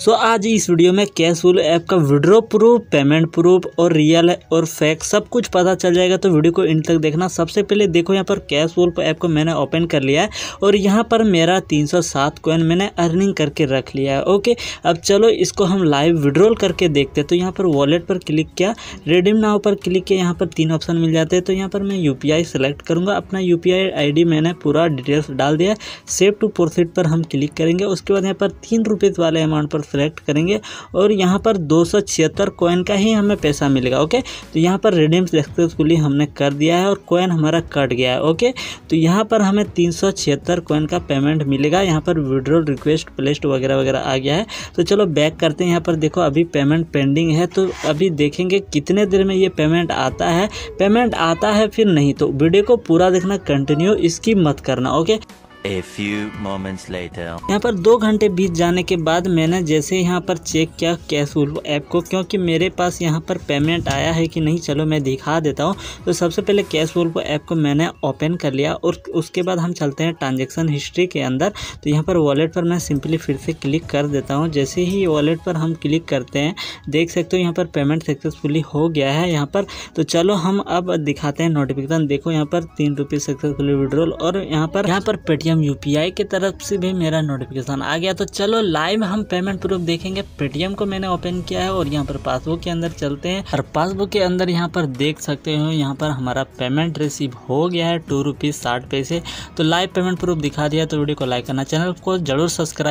सो so, आज इस video में कैशफुल ऐप का विड्रो प्रूफ पेमेंट प्रूफ और रियल और फेक सब कुछ पता चल जाएगा तो वीडियो को इंड तक देखना सबसे पहले देखो यहाँ पर कैशफुल ऐप को मैंने ओपन कर लिया है और यहाँ पर मेरा 307 कॉइन मैंने अर्निंग करके रख लिया है ओके अब चलो इसको हम लाइव विड्रोल करके देखते तो यहाँ पर वॉलेट पर क्लिक किया रेडीम नाव पर क्लिक किया यहाँ पर तीन ऑप्शन मिल जाते हैं तो यहाँ पर मैं यू सेलेक्ट करूँगा अपना यू पी मैंने पूरा डिटेल्स डाल दिया सेव टू प्रोसीड पर हम क्लिक करेंगे उसके बाद यहाँ पर तीन वाले अमाउंट पर सेलेक्ट करेंगे और यहाँ पर दो सौ का ही हमें पैसा मिलेगा ओके तो यहाँ पर रिडीम सक्सेसफुली हमने कर दिया है और कॉइन हमारा कट गया है ओके तो यहाँ पर हमें तीन सौ का पेमेंट मिलेगा यहाँ पर विड्रॉल रिक्वेस्ट प्लेस्ट वगैरह वगैरह आ गया है तो चलो बैक करते हैं यहाँ पर देखो अभी पेमेंट पेंडिंग है तो अभी देखेंगे कितने देर में ये पेमेंट आता है पेमेंट आता है फिर नहीं तो वीडियो को पूरा देखना कंटिन्यू इसकी मत करना okay A few moments later. यहाँ पर दो घंटे बीत जाने के बाद मैंने जैसे यहाँ पर चेक किया कैसूल ऐप को क्योंकि मेरे पास यहाँ पर पेमेंट आया है कि नहीं चलो मैं दिखा देता हूँ तो सबसे पहले कैसूल को ऐप को मैंने ओपन कर लिया और उसके बाद हम चलते हैं ट्रांजेक्शन हिस्ट्री के अंदर तो यहाँ पर वॉलेट पर मैं सिंपली फिर से क्लिक कर देता हूँ जैसे ही वॉलेट पर हम क्लिक करते हैं देख सकते हो यहाँ पर पेमेंट सक्सेसफुली हो गया है यहाँ पर तो चलो हम अब दिखाते हैं नोटिफिकेशन देखो यहाँ पर तीन रुपीज़ सक्सेसफुली विड्रोल और यहाँ पर यहाँ पर पेटीएम पेटीएम यू की तरफ से भी मेरा नोटिफिकेशन आ गया तो चलो लाइव हम पेमेंट प्रूफ देखेंगे पेटीएम को मैंने ओपन किया है और यहाँ पर पासबुक के अंदर चलते हैं और पासबुक के अंदर यहाँ पर देख सकते हो यहाँ पर हमारा पेमेंट रिसीव हो गया है टू रुपीज़ साठ पैसे तो लाइव पेमेंट प्रूफ दिखा दिया तो वीडियो को लाइक करना चैनल को जरूर सब्सक्राइब